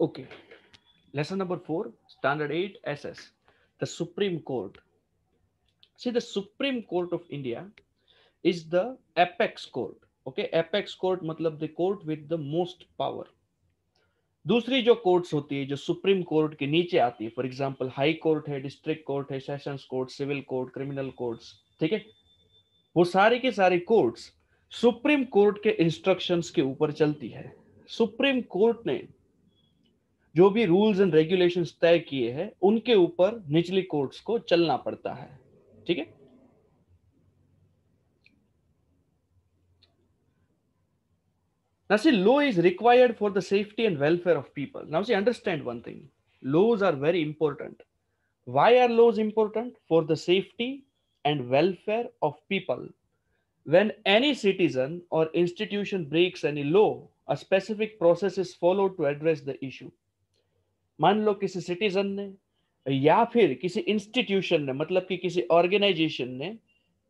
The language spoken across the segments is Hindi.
Okay. Lesson number 4 standard 8 SS, the Supreme Court. See, the Supreme Court of India is the apex court. Okay, apex court matlab the court with the most power. दूसरी जो कोर्ट्स होती है जो सुप्रीम कोर्ट के नीचे आती है फॉर एग्जांपल हाई कोर्ट है डिस्ट्रिक्ट कोर्ट है sessions court civil court criminal courts ठीक है वो सारे के सारे कोर्ट्स सुप्रीम कोर्ट के इंस्ट्रक्शंस के ऊपर चलती है सुप्रीम कोर्ट ने जो भी रूल्स एंड रेगुलेशन तय किए हैं उनके ऊपर निचली कोर्ट्स को चलना पड़ता है ठीक है Now see, law is required for the safety and welfare of people. Now see, understand one thing. Laws are very important. Why are laws important? For the safety and welfare of people. When any citizen or institution breaks any law, a specific process is followed to address the issue. मान लो किसी सिटीजन ने या फिर किसी इंस्टीट्यूशन ने मतलब कि किसी ऑर्गेनाइजेशन ने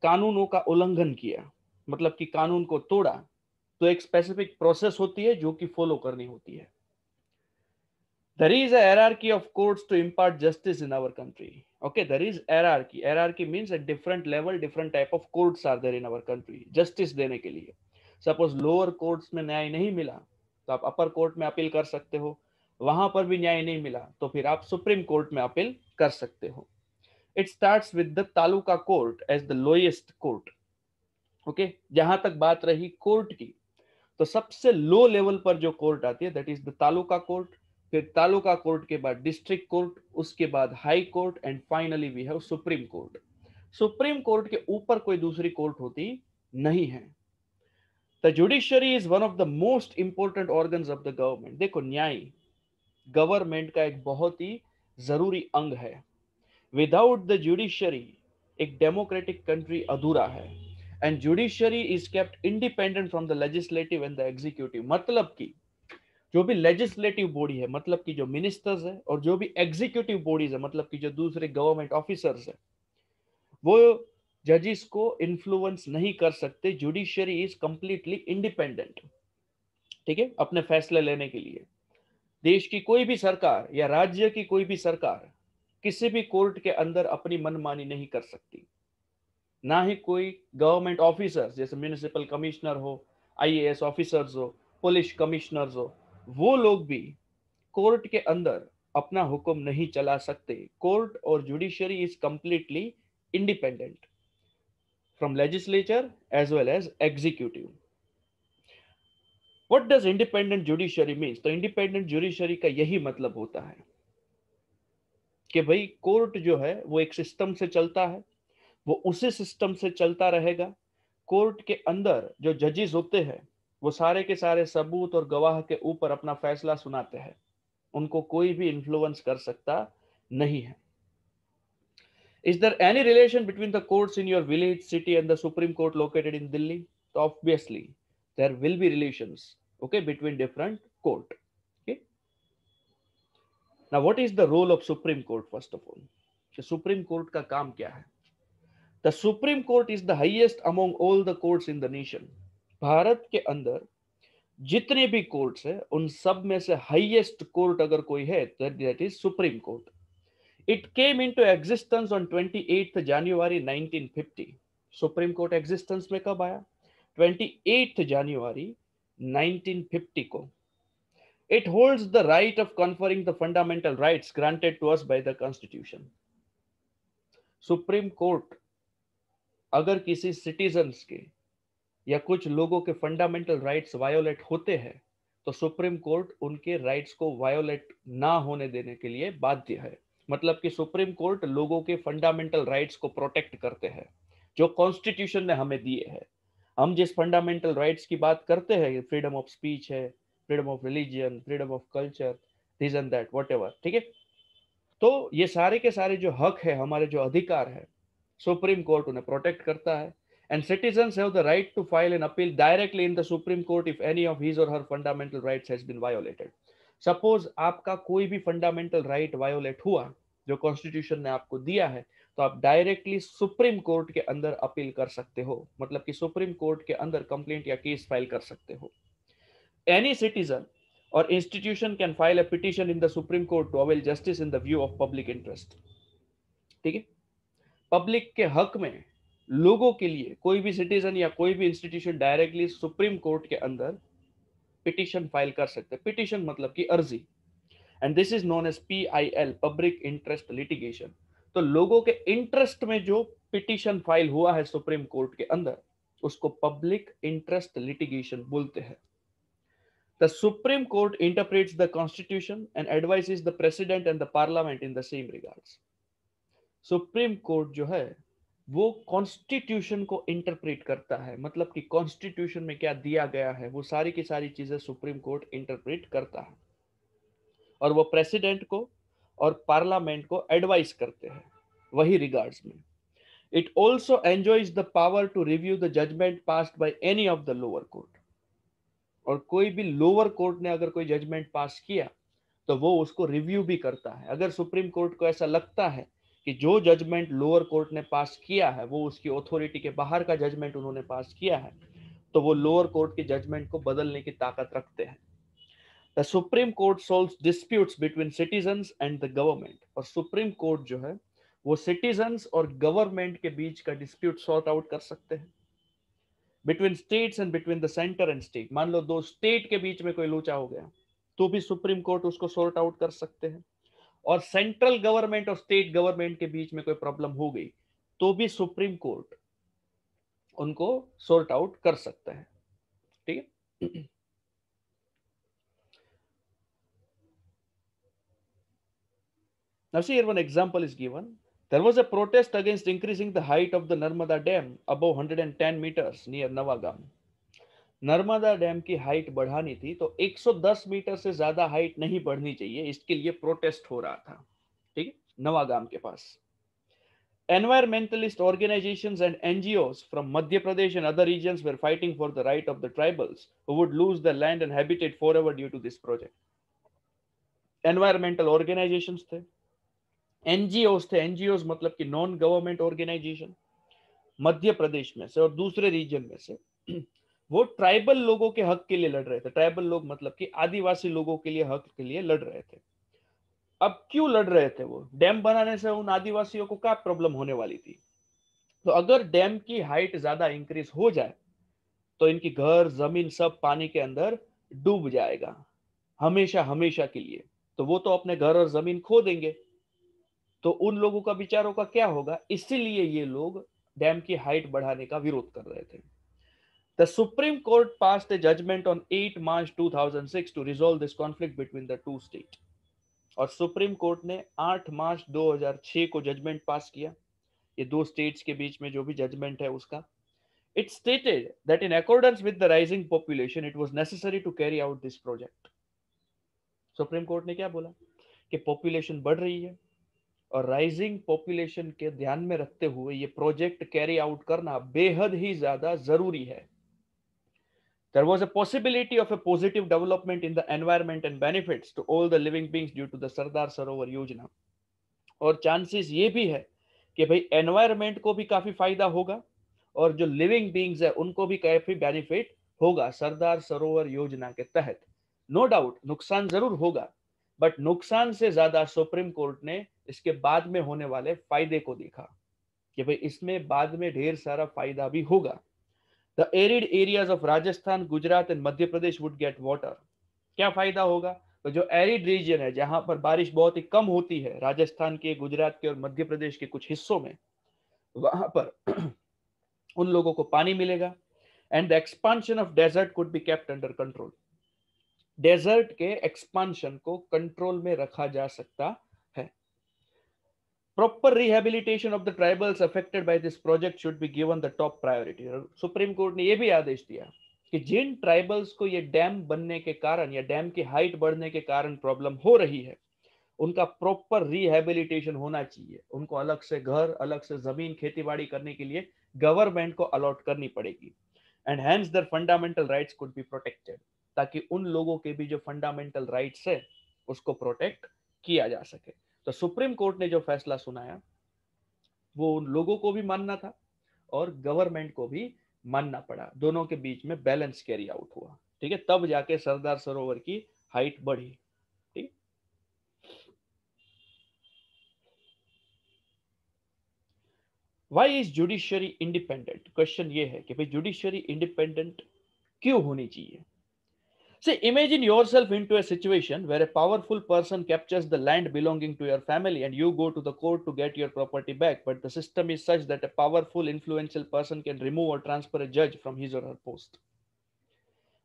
कानूनों का उल्लंघन किया मतलब कि कानून को तोड़ा तो एक स्पेसिफिक प्रोसेस होती है जो कि फॉलो करनी होती है दर is hierarchy of courts to impart justice in our country okay there is hierarchy hierarchy means at different level different type of courts are there in our country justice देने के लिए सपोज लोअर कोर्ट्स में न्याय नहीं मिला तो आप अपर कोर्ट में अपील कर सकते हो वहां पर भी न्याय नहीं मिला तो फिर आप सुप्रीम कोर्ट में अपील कर सकते हो it start with the taluka court as the lowest court okay जहां तक बात रही कोर्ट की तो सबसे लो लेवल पर जो कोर्ट आती है that is the taluka court फिर तालुका कोर्ट के बाद डिस्ट्रिक्ट कोर्ट उसके बाद high court and finally we have supreme court supreme court के ऊपर कोई दूसरी कोर्ट होती नहीं है the judiciary is one of the most important organ of the government देखो न्याय गवर्नमेंट का एक बहुत ही जरूरी अंग है विदाउट द जुडिशरी एक डेमोक्रेटिक कंट्री अधूरा है and judiciary is kept independent from the legislative and the executive मतलब कि जो भी लेजिस्लेटिव बॉडी है मतलब कि जो मिनिस्टर्स है और जो भी एग्जीक्यूटिव बॉडीज है मतलब कि जो दूसरे गवर्नमेंट ऑफिसर्स है वो जजिस को इन्फ्लुएंस नहीं कर सकते जुडिशरी इज कंप्लीटली इंडिपेंडेंट ठीक है अपने फैसले लेने के लिए देश की कोई भी सरकार या राज्य की कोई भी सरकार किसी भी कोर्ट के अंदर अपनी मनमानी नहीं कर सकती ना ही कोई गवर्नमेंट ऑफिसर जैसे म्यूनिसिपल कमिश्नर हो आईएएस ऑफिसर्स हो पुलिस कमिश्नर्स हो वो लोग भी कोर्ट के अंदर अपना हुक्म नहीं चला सकते कोर्ट और judiciary is completely independent from legislature as well as executive what does independent judiciary means तो इंडिपेंडेंट जुडिशरी का यही मतलब होता है कि भाई कोर्ट जो है वो एक सिस्टम से चलता है वो उसी सिस्टम से चलता रहेगा कोर्ट के अंदर जो जजेस होते हैं वो सारे के सारे सबूत और गवाह के ऊपर अपना फैसला सुनाते हैं उनको कोई भी इन्फ्लुएंस कर सकता नहीं है is there any relation between the courts in your village city and the supreme court located in Delhi तो obviously there will be relations okay between different court okay now what is the role of supreme court first of all the supreme court ka kaam kya hai the supreme court is the highest among all the courts in the nation bharat ke andar jitne bhi courts hai un sab mein se highest court agar koi hai that, that is supreme court It came into existence on 28th January 1950. supreme court existence mein kab aaya 1950 28 January 1950 को. It holds the right of conferring the fundamental rights granted to us by the Constitution. Supreme court अगर किसी सिटीजन्स के या कुछ लोगों के फंडामेंटल राइट्स वायोलेट होते हैं तो सुप्रीम कोर्ट उनके राइट्स को वायोलेट ना होने देने के लिए बाध्य है मतलब कि सुप्रीम कोर्ट लोगों के फंडामेंटल राइट्स को प्रोटेक्ट करते हैं जो कॉन्स्टिट्यूशन ने हमें दिए हैं हम जिस फंडामेंटल राइट्स की बात करते हैं फ्रीडम ऑफ स्पीच है freedom of religion freedom of culture this and that what ठीक है तो ये सारे के सारे जो हक है हमारे जो अधिकार है सुप्रीम कोर्ट उन्हें प्रोटेक्ट करता है and citizen have right to file an appeal directly in the supreme court if any of his or her fundamental right been violated suppose आपका कोई भी फंडामेंटल राइट वायोलेट हुआ जो कॉन्स्टिट्यूशन ने आपको दिया है तो आप डायरेक्टली सुप्रीम कोर्ट के अंदर अपील कर सकते हो मतलब कि सुप्रीम कोर्ट के अंदर कंप्लेंट या केस फाइल कर सकते हो any citizen or institution can file a petition in the supreme court to avail justice in the view of public interest ठीक है पब्लिक के हक में लोगों के लिए कोई भी सिटीजन या कोई भी इंस्टीट्यूशन डायरेक्टली सुप्रीम कोर्ट के अंदर पिटिशन फाइल कर सकते हैं पिटिशन मतलब की अर्जी and this is known as P I L public interest litigation तो लोगों के इंटरेस्ट में जो पिटिशन फाइल हुआ है सुप्रीम कोर्ट के अंदर उसको पब्लिक इंटरेस्ट लिटिगेशन बोलते हैं supreme court Court interprets the Constitution and advises the president and the parliament in the same regard supreme court जो है वो कॉन्स्टिट्यूशन को इंटरप्रेट करता है मतलब कि कॉन्स्टिट्यूशन में क्या दिया गया है वो सारी की सारी चीजें सुप्रीम कोर्ट इंटरप्रेट करता है और वो प्रेसिडेंट को और पार्लियामेंट को एडवाइस करते हैं वही रिगार्ड्स में it also enjoys the power to review the judgment pass by any of the lower court और कोई भी लोअर कोर्ट ने अगर कोई जजमेंट पास किया तो वो उसको रिव्यू भी करता है अगर सुप्रीम कोर्ट को ऐसा लगता है कि जो जजमेंट लोअर कोर्ट ने पास किया है वो उसकी ऑथोरिटी के बाहर का जजमेंट उन्होंने पास किया है तो वो लोअर कोर्ट के जजमेंट को बदलने की ताकत रखते हैं the supreme court solve dispute between citizen and the government और सुप्रीम कोर्ट जो है वो सिटीजन और गवर्नमेंट के बीच का डिस्प्यूट सॉर्ट आउट कर सकते हैं between states and between the centre and state मान लो दो स्टेट के बीच में कोई लूचा हो गया तो भी सुप्रीम कोर्ट उसको सॉर्ट आउट कर सकते हैं और सेंट्रल गवर्नमेंट और स्टेट गवर्नमेंट के बीच में कोई प्रॉब्लम हो गई तो भी सुप्रीम कोर्ट उनको सॉर्ट आउट कर सकता है ठीक है Now see here one example is given. There was a protest against increasing the height of the Narmada Dam above 110 meters near Nawagam. Narmada dam की हाइट बढ़ानी थी तो 110 मीटर से ज्यादा हाइट नहीं बढ़नी चाहिए इसके लिए प्रोटेस्ट हो रहा था ठीक है नवागाम के पास environmentalist organizations and NGOs from Madhya Pradesh and other regions were fighting for the right of the tribals who would lose their land and habitat forever due to this project. Environmental organizations थे एनजीओ थे एनजीओ मतलब कि non government organisation Madhya Pradesh में से और दूसरे रीजन में से वो ट्राइबल लोगों के हक के लिए लड़ रहे थे ट्राइबल लोग मतलब कि आदिवासी लोगों के लिए हक के लिए लड़ रहे थे अब क्यों लड़ रहे थे वो डैम बनाने से उन आदिवासियों को क्या प्रॉब्लम होने वाली थी तो अगर डैम की हाइट ज्यादा इंक्रीज हो जाए तो इनकी घर जमीन सब पानी के अंदर डूब जाएगा हमेशा हमेशा के लिए तो वो तो अपने घर और जमीन खो देंगे तो उन लोगों का विचारों का क्या होगा इसीलिए ये लोग डैम की हाइट बढ़ाने का विरोध कर रहे थे The Supreme Court passed a judgment on 8 March 2006 to resolve this conflict between the two state. और सुप्रीम कोर्ट ने 8 मार्च 2006 को जजमेंट पास किया ये दो स्टेट्स के बीच में जो भी जजमेंट है उसका it stated that in accordance with the rising population it was necessary to carry out this project supreme court ने क्या बोला कि पॉपुलेशन बढ़ रही है और राइजिंग पॉपुलेशन के ध्यान में रखते हुए ये प्रोजेक्ट कैरी आउट करना बेहद ही ज्यादा जरूरी है there was a possibility of a positive development in the environment and benefit to all the living beings due to the Sardar Sarovar Yojana और चांसेस ये भी है कि भाई एनवायरमेंट को भी काफी फायदा होगा और जो लिविंग बींग्स है उनको भी काफी बेनिफिट होगा सरदार सरोवर योजना के तहत नो no डाउट नुकसान जरूर होगा बट नुकसान से ज्यादा सुप्रीम कोर्ट ने इसके बाद में होने वाले फायदे को देखा कि भाई इसमें बाद में ढेर सारा फायदा भी होगा the arid areas of Rajasthan Gujarat and Madhya Pradesh would get water क्या फायदा होगा तो जो एरिड रीजन है जहां पर बारिश बहुत ही कम होती है राजस्थान के गुजरात के और मध्य प्रदेश के कुछ हिस्सों में वहां पर उन लोगों को पानी मिलेगा and the expansion of desert could be kept under control desert के एक्सपांशन को कंट्रोल में रखा जा सकता proper rehabilitation of the tribals affected by this project should be given the top priority supreme court ne ye bhi aadesh diya कि जिन ट्राइबल्स को ये डैम बनने के कारण या डैम की हाइट बढ़ने के कारण प्रॉब्लम हो रही है उनका प्रॉपर रिहेबिलिटेशन होना चाहिए उनको अलग से घर अलग से जमीन खेतीबाड़ी करने के लिए गवर्नमेंट को अलॉट करनी पड़ेगी and hence their fundamental rights could be protected ताकि उन लोगों के भी जो फंडामेंटल राइट्स है उसको प्रोटेक्ट किया जा सके तो सुप्रीम कोर्ट ने जो फैसला सुनाया वो उन लोगों को भी मानना था और गवर्नमेंट को भी मानना पड़ा दोनों के बीच में बैलेंस कैरी आउट हुआ ठीक है तब जाके सरदार सरोवर की हाइट बढ़ी ठीक why is judiciary independent question ये है कि भाई जुडिशियरी इंडिपेंडेंट क्यों होनी चाहिए See, imagine yourself into a situation where a powerful person captures the land belonging to your family and you go to the court to get your property back. But the system is such that a powerful, influential person can remove or transfer a judge from his or her post.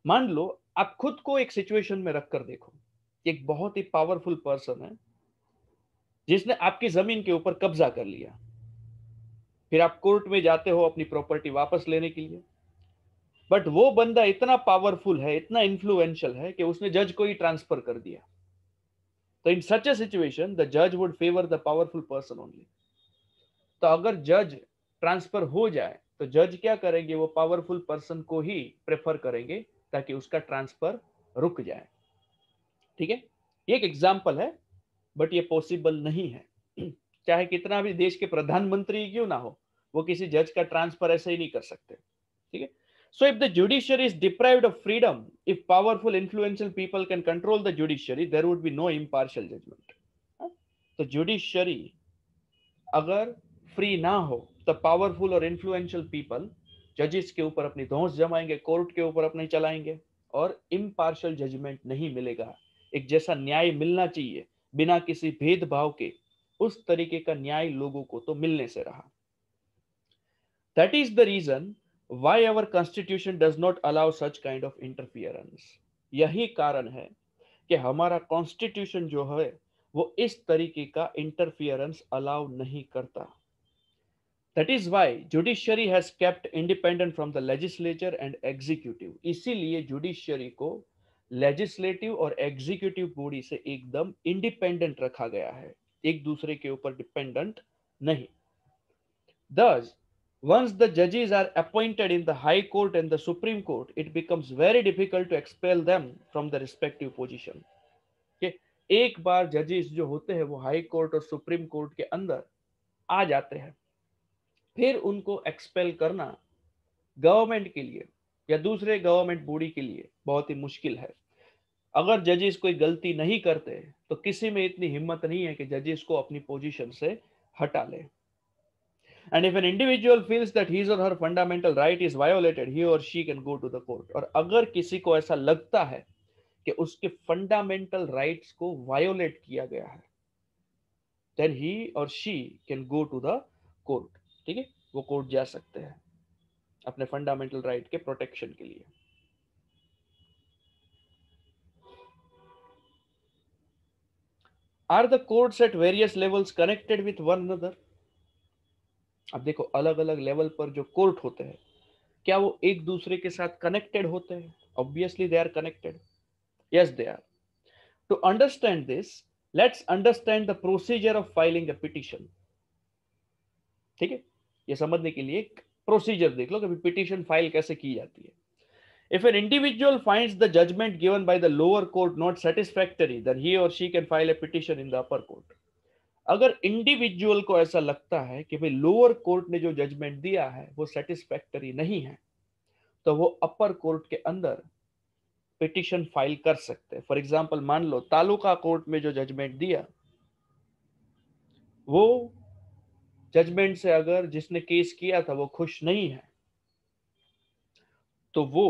मान लो आप खुद को एक सिचुएशन में रखकर देखो एक बहुत ही पावरफुल पर्सन है जिसने आपकी जमीन के ऊपर कब्जा कर लिया फिर आप कोर्ट में जाते हो अपनी प्रॉपर्टी वापस लेने के लिए बट वो बंदा इतना पावरफुल है इतना इन्फ्लुएंशियल है कि उसने जज को ही ट्रांसफर कर दिया तो in such a situation the जज would favour the powerful person only तो अगर जज ट्रांसफर हो जाए तो जज क्या करेंगे वो पावरफुल पर्सन को ही प्रेफर करेंगे ताकि उसका ट्रांसफर रुक जाए ठीक है एक एग्जाम्पल है बट ये पॉसिबल नहीं है चाहे कितना भी देश के प्रधानमंत्री क्यों ना हो वो किसी जज का ट्रांसफर ऐसे ही नहीं कर सकते ठीक है So if the judiciary is deprived of freedom, if powerful, influential people can control the judiciary, there would be no impartial judgment. तो जुडिशरी अगर फ्री ना हो तो पावरफुल और इन्फ्लुएंशियल पीपल जजेस के ऊपर अपनी धौस जमाएंगे कोर्ट के ऊपर अपने चलाएंगे और इम्पार्शल जजमेंट नहीं मिलेगा एक जैसा न्याय मिलना चाहिए बिना किसी भेदभाव के उस तरीके का न्याय लोगों को तो मिलने से रहा that is the reason why our constitution does not allow such kind of interference यही कारण है कि हमारा कॉन्स्टिट्यूशन जो है वो इस तरीके का इंटरफियरेंस अलाउ नहीं करता that is why judiciary has kept independent from the legislature and executive इसीलिए जुडिशियरी को लेजिस्लेटिव और एग्जीक्यूटिव बॉडी से एकदम इंडिपेंडेंट रखा गया है एक दूसरे के ऊपर डिपेंडेंट नहीं दस once the judges are appointed in the high court and the supreme court it becomes very difficult to expel them from the respective position okay एक बार जजेस जो होते हैं वो हाई कोर्ट और सुप्रीम कोर्ट के अंदर आ जाते हैं फिर उनको एक्सपेल करना गवर्नमेंट के लिए या दूसरे गवर्नमेंट बॉडी के लिए बहुत ही मुश्किल है अगर जजेस कोई गलती नहीं करते तो किसी में इतनी हिम्मत नहीं है कि जजेस को अपनी पोजीशन से हटा लें and if an individual feels that his or her fundamental right is violated he और she can go to the court और अगर किसी को ऐसा लगता है कि उसके फंडामेंटल राइट्स को वायोलेट किया गया है देन ही और she can go to the court ठीक है वो कोर्ट जा सकते हैं अपने फंडामेंटल राइट के प्रोटेक्शन के लिए are the courts at various levels connected with one other अब देखो अलग अलग लेवल पर जो कोर्ट होते हैं क्या वो एक दूसरे के साथ कनेक्टेड होते हैं obviously they are connected yes they are to understand this let's understand the procedure of filing a petition ठीक है ये समझने के लिए एक प्रोसीजर देख लो कभी पिटिशन फाइल कैसे की जाती है If an individual finds the judgment given by the lower court not satisfactory, then he or she can file a petition in the upper court. अगर इंडिविजुअल को ऐसा लगता है कि भाई लोअर कोर्ट ने जो जजमेंट दिया है वो सेटिस्फैक्टरी नहीं है तो वो अपर कोर्ट के अंदर पिटिशन फाइल कर सकते हैं फॉर एग्जाम्पल मान लो तालुका कोर्ट में जो जजमेंट दिया वो जजमेंट से अगर जिसने केस किया था वो खुश नहीं है तो वो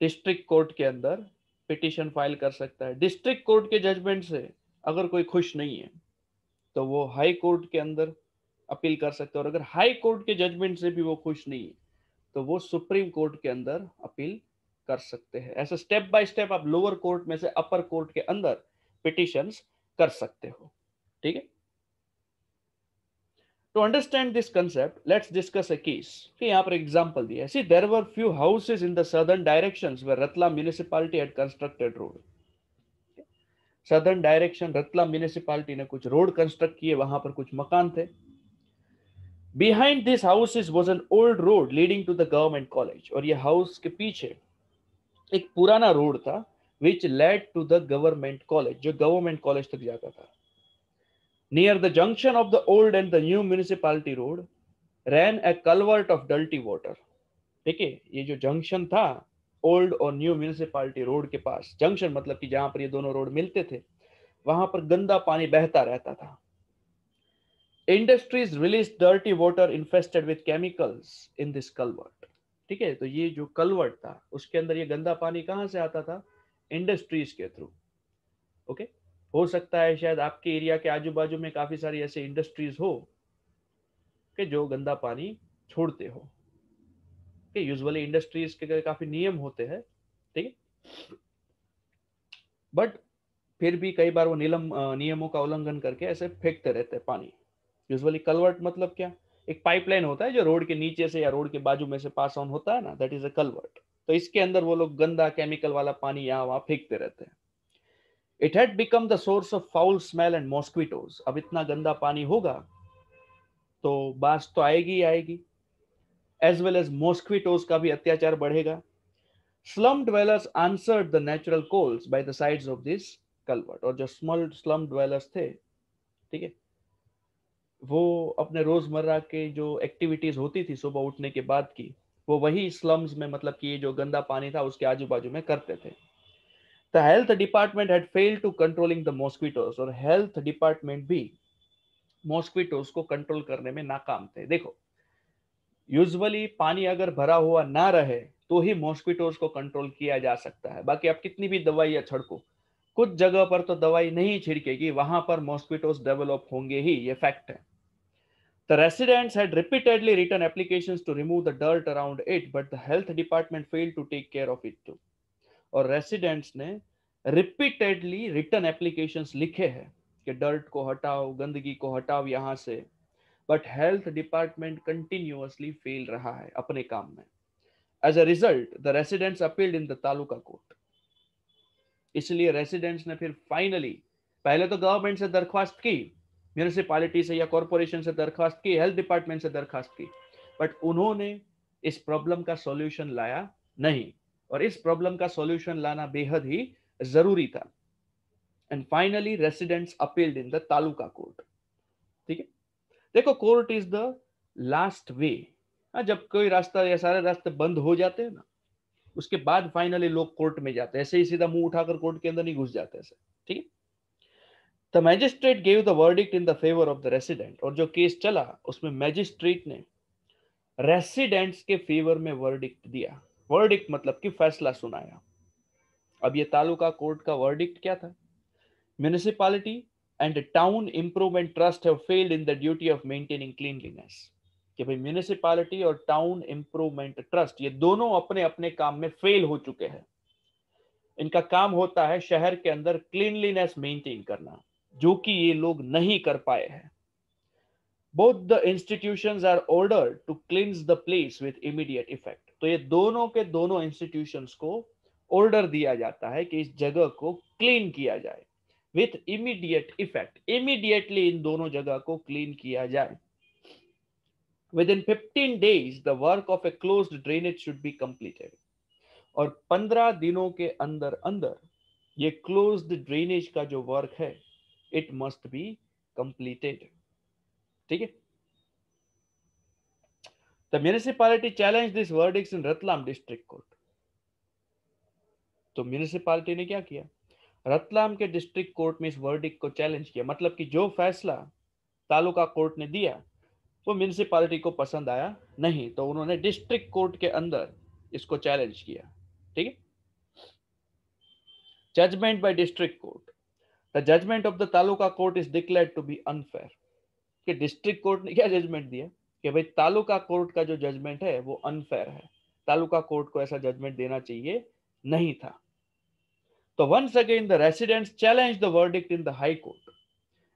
डिस्ट्रिक्ट कोर्ट के अंदर पिटिशन फाइल कर सकता है डिस्ट्रिक्ट कोर्ट के जजमेंट से अगर कोई खुश नहीं है तो वो हाई कोर्ट के अंदर अपील कर सकते हैं और अगर हाई कोर्ट के जजमेंट से भी वो खुश नहीं है तो वो सुप्रीम कोर्ट के अंदर अपील कर सकते हैं ऐसा स्टेप बाय स्टेप आप लोअर कोर्ट में से अपर कोर्ट के अंदर पिटिशन कर सकते हो ठीक है to understand this concept let's discuss a case कि यहाँ पर एग्जाम्पल दिया see there were few houses in the southern direction Ratlam municipality at constructed road southern direction Ratlam municipality ने कुछ रोड कंस्ट्रक्ट किए वहां पर कुछ मकान थे behind this houses was an old road leading to the government college और ये हाउस के पीछे एक पुराना रोड था which led to the government college जो गवर्नमेंट कॉलेज तक जाता था near the junction of the old and the new municipality road ran a culvert of dirty water है ये जो जंक्शन था ओल्ड और न्यू म्यूनिसपालिटी रोड के पास जंक्शन मतलब कि जहां पर ये दोनों रोड मिलते थे वहां पर गंदा पानी बहता रहता था industries release dirty water infested with chemicals in this culvert ठीक है तो ये जो कलवर्ट था उसके अंदर ये गंदा पानी कहां से आता था इंडस्ट्रीज के थ्रू ओके हो सकता है शायद आपके एरिया के आजू बाजू में काफी सारी ऐसे इंडस्ट्रीज हो के जो गंदा पानी छोड़ते हो ठीक है यूजली इंडस्ट्रीज के काफी नियम होते हैं ठीक है बट फिर भी कई बार वो नीलम नियमों का उल्लंघन करके ऐसे फेंकते रहते हैं पानी यूजली कलवर्ट मतलब क्या एक पाइपलाइन होता है जो रोड के नीचे से या रोड के बाजू में से पास ऑन होता है ना दैट इज अ कलवर्ट तो इसके अंदर वो लोग गंदा केमिकल वाला पानी यहाँ वहां फेंकते रहते हैं it had become the source of foul smell and mosquitoes अब इतना गंदा पानी होगा तो बास तो आएगी आएगी एज वेल एज मॉस्क्यूटोज का भी अत्याचार बढ़ेगा slum dwellers answer the natural calls by the sides of this culvert और जो स्मॉल स्लम ड्वेलर्स थे ठीक है वो अपने रोजमर्रा के जो एक्टिविटीज होती थी सुबह उठने के बाद की वो वही स्लम्स में मतलब कि ये जो गंदा पानी था उसके आजू बाजू में करते थे the health department had fail to controlling the mosquitoes और हेल्थ डिपार्टमेंट भी मॉस्किटोज को कंट्रोल करने में नाकाम थे देखो यूजली पानी अगर भरा हुआ ना रहे तो ही मॉस्किटोज को कंट्रोल किया जा सकता है बाकी आप कितनी भी दवाई या छड़को कुछ जगह पर तो दवाई नहीं छिड़केगी वहां पर मॉस्किटोज डेवलप होंगे ही ये फैक्ट है the residents had repeatedly written applications to remove the dirt around it but the health department fail to take care of it too और रेसिडेंट्स ने रिपीटेडली रिटर्न एप्लीकेशंस लिखे हैं कि डर्ट को हटाओ गंदगी को हटाओ यहां से but health department continuously fail रहा है अपने काम में as a result the residents appealed in the taluka court इसलिए रेसिडेंट्स ने फिर फाइनली पहले तो गवर्नमेंट से दरख्वास्त की म्यूनिसपालिटी से या कॉरपोरेशन से दरख्वास्त की हेल्थ डिपार्टमेंट से दरख्वास्त की बट उन्होंने इस प्रॉब्लम का सॉल्यूशन लाया नहीं और इस प्रॉब्लम का सॉल्यूशन लाना बेहद ही जरूरी था and finally residents appealed in the taluka court ठीक है देखो court is the last way जब कोई रास्ता या सारे रास्ते बंद हो जाते हैं ना उसके बाद फाइनली लोग कोर्ट में जाते हैं ऐसे ही सीधा मुंह उठाकर कोर्ट के अंदर नहीं घुस जाते ऐसे ठीक है the magistrate gave the verdict in the favour of the resident और जो केस चला उसमें मैजिस्ट्रेट ने रेसिडेंट्स के फेवर में वर्डिक्ट दिया वर्डिक्ट मतलब कि फैसला सुनाया अब ये तालुका कोर्ट का वर्डिक्ट क्या था municipality and town improvement trust have failed in the duty of maintaining cleanliness कि भाई म्यूनिसिपालिटी और टाउन इंप्रूवमेंट ट्रस्ट ये दोनों अपने अपने काम में फेल हो चुके हैं इनका काम होता है शहर के अंदर क्लीनलीनेस मेंटेन करना जो कि ये लोग नहीं कर पाए हैं both the institution are order to cleanse the place with immediate effect तो ये दोनों के दोनों इंस्टीट्यूशन को ऑर्डर दिया जाता है कि इस जगह को क्लीन किया जाए विथ इमीडिएट इफेक्ट इमीडिएटली इन दोनों जगह को क्लीन किया जाए within fifteen days the work of a close drainage should be completed और पंद्रह दिनों के अंदर अंदर ये क्लोज ड्रेनेज का जो वर्क है इट मस्ट बी कंप्लीटेड ठीक है The municipality challenged this verdicts in Ratlam district court. तो म्यूनिसिपालिटी ने क्या किया रतलाम के डिस्ट्रिक्ट कोर्ट में इस वर्डिक को चैलेंज किया मतलब कि जो फैसला तालुका कोर्ट ने दिया वो म्यूनसिपालिटी को पसंद आया नहीं तो उन्होंने डिस्ट्रिक्ट कोर्ट के अंदर इसको चैलेंज किया ठीक है judgment by district court the judgment of the taluka court is declare to be unfair कि डिस्ट्रिक्ट कोर्ट ने क्या जजमेंट दिया कि भाई तालुका कोर्ट का जो जजमेंट है वो अनफेयर है तालुका कोर्ट को ऐसा जजमेंट देना चाहिए नहीं था So once again, the residents challenged the verdict in the High Court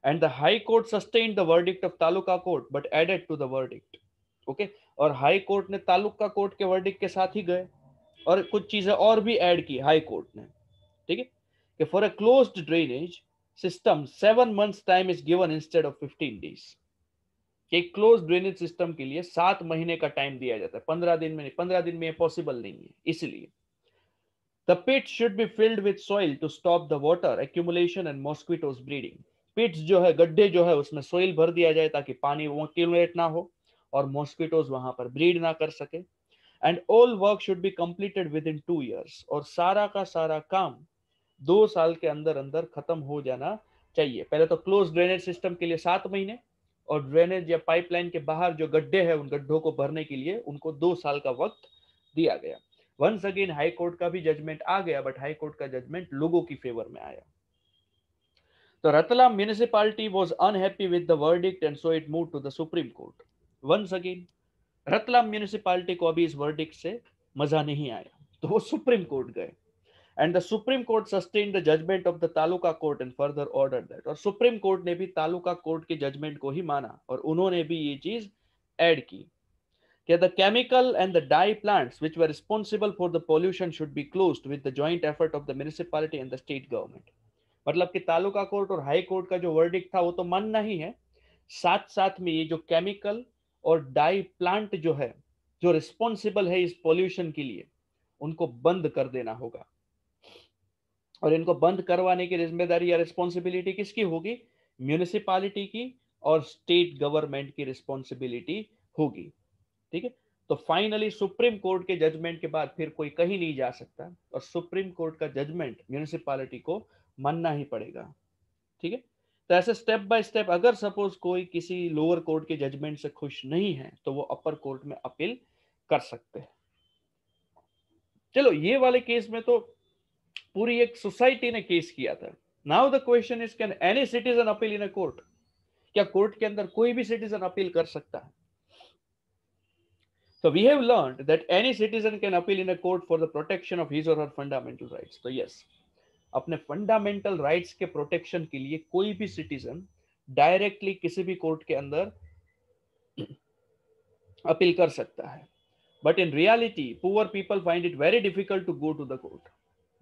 and the High Court sustained the verdict of Taluka Court but added to the verdict. Okay. और हाई कोर्ट ने तालुका कोर्ट के वर्डिक के साथ ही गए और कुछ चीजें और भी ऐड की हाई कोर्ट ने ठीक है कि for a closed drainage system seven months time is given instead of fifteen days एक क्लोज ड्रेनेज सिस्टम के लिए सात महीने का टाइम दिया जाता है पंद्रह दिन में नहीं पंद्रह दिन में पॉसिबल नहीं है इसलिए The pit should be filled with soil to stop the water accumulation and mosquitoes breeding. पिट्स जो है गड्ढे जो है उसमें सोइल भर दिया जाए ताकि पानी वो क्यूमुलेट ना हो और मॉस्किटोज वहां पर ब्रीड ना कर सके and all work should be completed within two years और सारा का सारा काम दो साल के अंदर अंदर खत्म हो जाना चाहिए पहले तो क्लोज ड्रेनेज सिस्टम के लिए सात महीने और ड्रेनेज या पाइपलाइन के बाहर जो गड्ढे हैं उन गड्ढों को भरने के लिए उनको दो साल का वक्त दिया गया वंस अगेन हाई कोर्ट का भी जजमेंट आ गया बट हाई कोर्ट का जजमेंट लोगों की फेवर में आया तो Ratlam municipality was unhappy with the verdict and so it move to the supreme court once again Ratlam municipality को अभी इस वर्डिक्ट से मजा नहीं आया तो वो सुप्रीम कोर्ट गए and the supreme court sustain the judgment of the taluka court and further order that और सुप्रीम कोर्ट ने भी तालुका कोर्ट के जजमेंट को ही माना और उन्होंने भी ये चीज ऐड की Okay, the chemical and the dye plants which were responsible for the pollution should be closed with the joint effort of the municipality and the state government. मतलब कि तालुका कोर्ट और हाई कोर्ट का जो वर्डिक था वो तो मानना ही है साथ साथ में ये जो केमिकल और डाई प्लांट जो है जो रिस्पॉन्सिबल है इस पॉल्यूशन के लिए उनको बंद कर देना होगा और इनको बंद करवाने की जिम्मेदारी या रिस्पॉन्सिबिलिटी किसकी होगी म्यूनिसिपालिटी की और स्टेट गवर्नमेंट की रिस्पॉन्सिबिलिटी होगी ठीक है तो फाइनली सुप्रीम कोर्ट के जजमेंट के बाद फिर कोई कहीं नहीं जा सकता और सुप्रीम कोर्ट का जजमेंट म्यूनिसिपालिटी को मानना ही पड़ेगा ठीक है तो ऐसे स्टेप बाय स्टेप अगर सपोज कोई किसी लोअर कोर्ट के जजमेंट से खुश नहीं है तो वो अपर कोर्ट में अपील कर सकते हैं चलो ये वाले केस में तो पूरी एक सोसाइटी ने केस किया था now the question is can any citizen appeal in a court क्या कोर्ट के अंदर कोई भी सिटीजन अपील कर सकता है So we have learned that any citizen can appeal in a court for the protection of his or her fundamental rights. So yes, अपने फंडामेंटल राइट्स के प्रोटेक्शन के लिए कोई भी सिटीजन डायरेक्टली किसी भी कोर्ट के अंदर अपील कर सकता है but in reality poor people find it very difficult to go to the court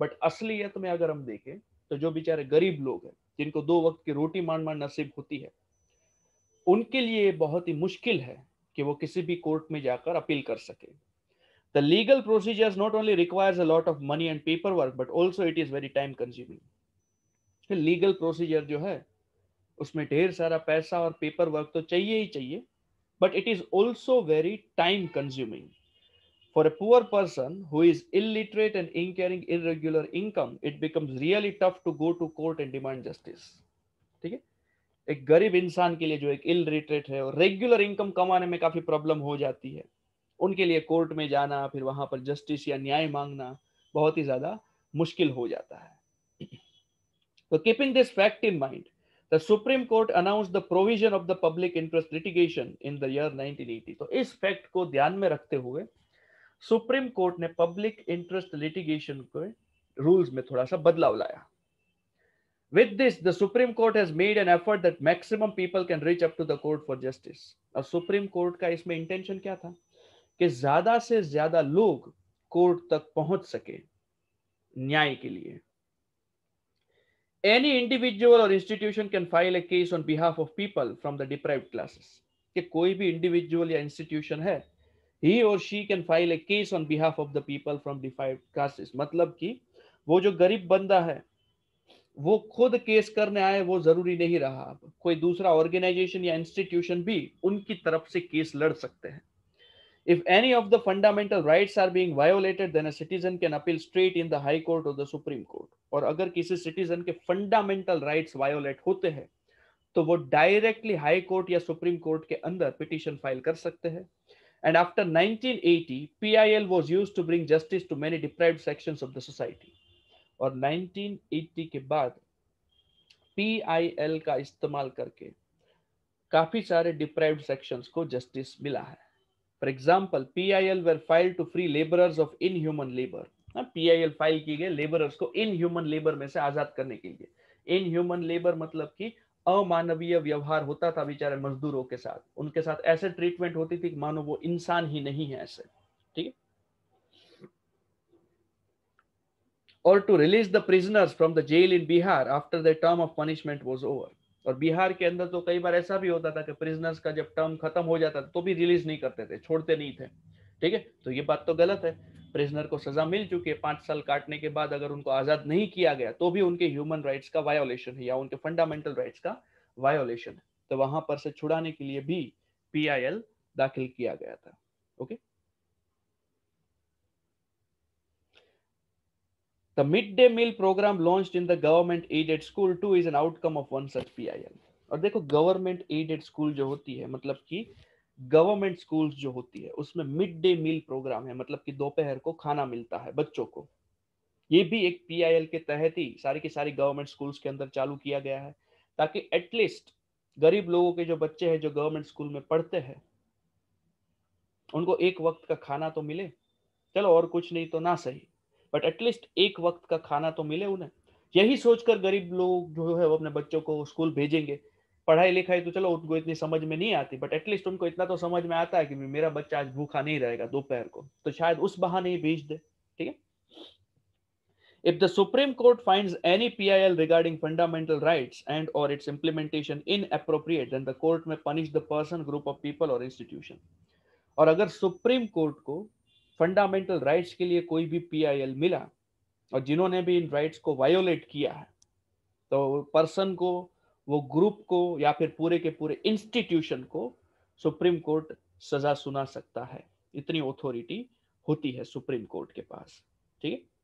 but असलियत में अगर हम देखें तो जो बेचारे गरीब लोग हैं जिनको दो वक्त की रोटी मान मान नसीब होती है उनके लिए बहुत ही मुश्किल है कि वो किसी भी कोर्ट में जाकर अपील कर सके the legal procedures not only requires a lot of money and paper work but also it is very time consuming legal procedure जो है उसमें ढेर सारा पैसा और पेपर वर्क तो चाहिए ही चाहिए but it is also very time consuming For poor person who is illiterate and in carrying irregular income it becomes really tough to go to court and demand justice ठीक है एक गरीब इंसान के लिए जो एक इल रिटरेट है और रेगुलर इनकम कमाने में काफी प्रॉब्लम हो जाती है उनके लिए कोर्ट में जाना फिर वहां पर जस्टिस या न्याय मांगना बहुत ही ज्यादा मुश्किल हो जाता है तो keeping this fact in mind the supreme court announce the provision of the public interest litigation in the year 1980 तो इस फैक्ट को ध्यान में रखते हुए सुप्रीम कोर्ट ने पब्लिक इंटरेस्ट लिटिगेशन के रूल्स में थोड़ा सा बदलाव लाया With this, the Supreme Court has made an effort that maximum people can reach up to the court for justice. और सुप्रीम कोर्ट का इसमें इंटेंशन क्या था कि ज्यादा से ज्यादा लोग कोर्ट तक पहुंच सके न्याय के लिए एनी इंडिविजुअल और institution can file a case on behalf of people from the deprived classes कि कोई भी इंडिविजुअल या इंस्टीट्यूशन है ही और she can file a case on behalf of the people from deprived classes मतलब कि वो जो गरीब बंदा है वो खुद केस करने आए वो जरूरी नहीं रहा कोई दूसरा ऑर्गेनाइजेशन या इंस्टीट्यूशन भी उनकी तरफ से केस लड़ सकते हैं if any of the fundamental rights are being violated citizen can appeal straight in the high court और द सुप्रीम कोर्ट और अगर किसी सिटीजन के फंडामेंटल राइट्स वायोलेट होते हैं तो वो डायरेक्टली हाई कोर्ट या सुप्रीम कोर्ट के अंदर पिटीशन फाइल कर सकते हैं and after 1980 PIL was used to bring justice to many deprived sections of the society और 1980 के बाद पीआईएल का इस्तेमाल करके काफी सारे डिप्राइव्ड सेक्शंस को जस्टिस मिला है for example P I L were file to free labourers of inhuman labour P I L file की गई लेबरर्स को इन ह्यूमन लेबर में से आजाद करने के लिए इन ह्यूमन लेबर मतलब कि अमानवीय व्यवहार होता था बेचारे मजदूरों के साथ उनके साथ ऐसे ट्रीटमेंट होती थी कि मानो वो इंसान ही नहीं है ऐसे or to release the prisoners from the jail in Bihar after their term of punishment was over. और बिहार के अंदर तो कई बार ऐसा भी होता था कि प्रिजनर्स का जब टर्म खत्म हो जाता था तो भी रिलीज नहीं करते थे छोड़ते नहीं थे ठीक है तो ये बात तो गलत है प्रिजनर को सजा मिल चुकी है पांच साल काटने के बाद अगर उनको आजाद नहीं किया गया तो भी उनके ह्यूमन राइट्स का वायोलेशन है या उनके फंडामेंटल राइट्स का वायोलेशन है तो वहां पर से छुड़ाने के लिए भी पीआईएल दाखिल किया गया था okay okay? The midday meal program launched in the government aided school too is an outcome of one such PIL. और देखो गवर्नमेंट एडेड स्कूल जो होती है मतलब कि गवर्नमेंट स्कूल जो होती है उसमें मिड डे मील प्रोग्राम है मतलब कि दोपहर को खाना मिलता है बच्चों को ये भी एक पीआईएल के तहत ही सारी की सारी गवर्नमेंट स्कूल्स के अंदर चालू किया गया है ताकि एटलीस्ट गरीब लोगों के जो बच्चे हैं जो गवर्नमेंट स्कूल में पढ़ते हैं उनको एक वक्त का खाना तो मिले चलो और कुछ नहीं तो ना सही बट एटलीस्ट एक वक्त का खाना तो मिले उन्हें यही सोचकर गरीब लोग जो है वो अपने बच्चों को स्कूल भेजेंगे पढ़ाई लिखाई तो चलो उनको इतनी समझ में नहीं आती बट एटलीस्ट उनको इतना तो समझ में आता है कि मेरा बच्चा आज भूखा नहीं रहेगा दोपहर को तो शायद उस बहाने ही भेज दे ठीक है if the supreme court find any P I L regarding fundamental right and और its implementation in appropriate the court में punish the person group of people और इंस्टीट्यूशन और अगर सुप्रीम कोर्ट को फंडामेंटल राइट्स के लिए कोई भी पीआईएल मिला और जिन्होंने भी इन राइट्स को वायोलेट किया है तो पर्सन को वो ग्रुप को या फिर पूरे के पूरे इंस्टीट्यूशन को सुप्रीम कोर्ट सजा सुना सकता है इतनी अथॉरिटी होती है सुप्रीम कोर्ट के पास ठीक है